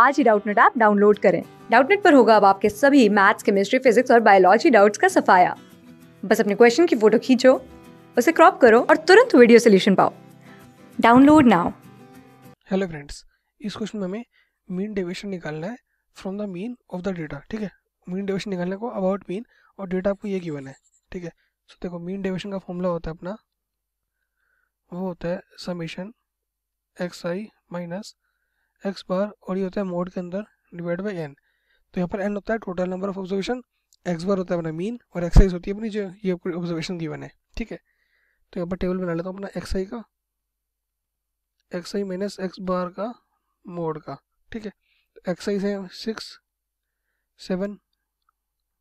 आज ही Doubtnut app download करें डाउटनेट पर होगा अब आपके सभी मैथ्स केमिस्ट्री फिजिक्स और बायोलॉजी डाउट्स का सफाया बस अपने क्वेश्चन की फोटो खींचो उसे क्रॉप करो और तुरंत वीडियो सोल्यूशन पाओ डाउनलोड नाउ हेलो फ्रेंड्स इस क्वेश्चन में हमें मीन डेविएशन निकालना है from the mean of the data ठीक है मीन डेविएशन निकालने को अबाउट मीन और डेटा आपको ये गिवन है ठीक है सो so, देखो मीन डेविएशन का फॉर्मूला होता है अपना वो होता है summation X I minus X bar और ये होता है मोड के अंदर डिवाइड बाई एन तो यहाँ पर एन होता है total number of observation X bar होता है अपना मीन और आई होती है अपनी जो ये ऑब्जर्वेशन गिवन है ठीक है तो यहाँ पर टेबल बना लेता हूँ अपना एक्स आई का X I minus X bar का मोड का ठीक है तो एक्स आई से six seven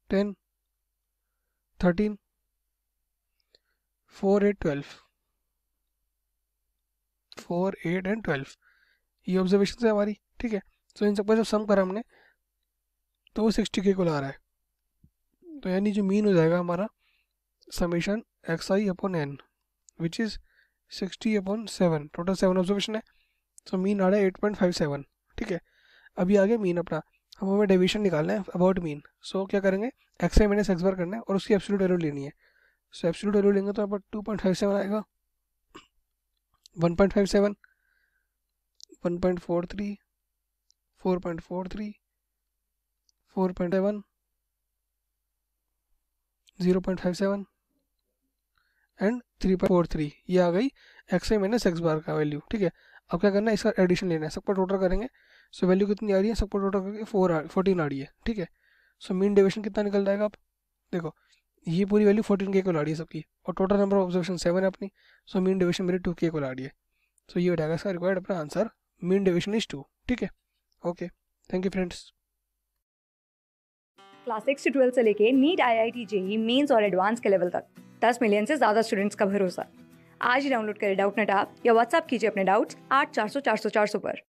ten thirteen four eight twelve four eight and twelve ये ऑब्जर्वेशन है हमारी ठीक है तो इन सबका जब सम करा हमने तो वो सिक्सटी के को ला रहा है तो यानी जो मीन हो जाएगा हमारा summation X I upon N which is sixty upon seven total seven observation है तो मीन आ रहा है एट पॉइंट फाइव सेवन ठीक है अभी आ गया मीन अपना अब हमें डेविएशन निकालना है अबाउट मीन सो क्या करेंगे X I minus X bar करना है और उसकी एब्सोल्यूट वैल्यू लेनी है सो एब्सोल्यूट वैल्यू लेंगे तो यहाँ पर टू पॉइंट फाइव सेवन आएगा one point five seven 1.43 4.43 4.7 0.57 and ये आ गई X I minus X bar का वैल्यू ठीक है अब क्या करना है इसका एडिशन लेना है सबको टोटल करेंगे सो so, वैल्यू कितनी आ रही है सबको टोटल करके फोर आ फोर्टीन आ रही है ठीक है सो मीन डिवेशन कितना निकल जाएगा आप देखो ये पूरी वैल्यू फोर्टीन के को आ रही है सबकी और total number of observation seven है अपनी सो मीन डिवेशन मेरी टू के को ला रही है सो so, ये हो जाएगा इसका रिक्वायर्ड अपना answer mean deviation is two ठीक है okay thank you friends class six से ट्वेल्थ से लेके NEET I I T JEE mains और एडवांस के लेवल तक दस मिलियन से ज़्यादा स्टूडेंट्स का भरोसा आज ही डाउनलोड करें डाउट नेट आप या व्हाट्सअप कीजिए अपने डाउट्स आठ चार सौ चार सौ चार सौ पर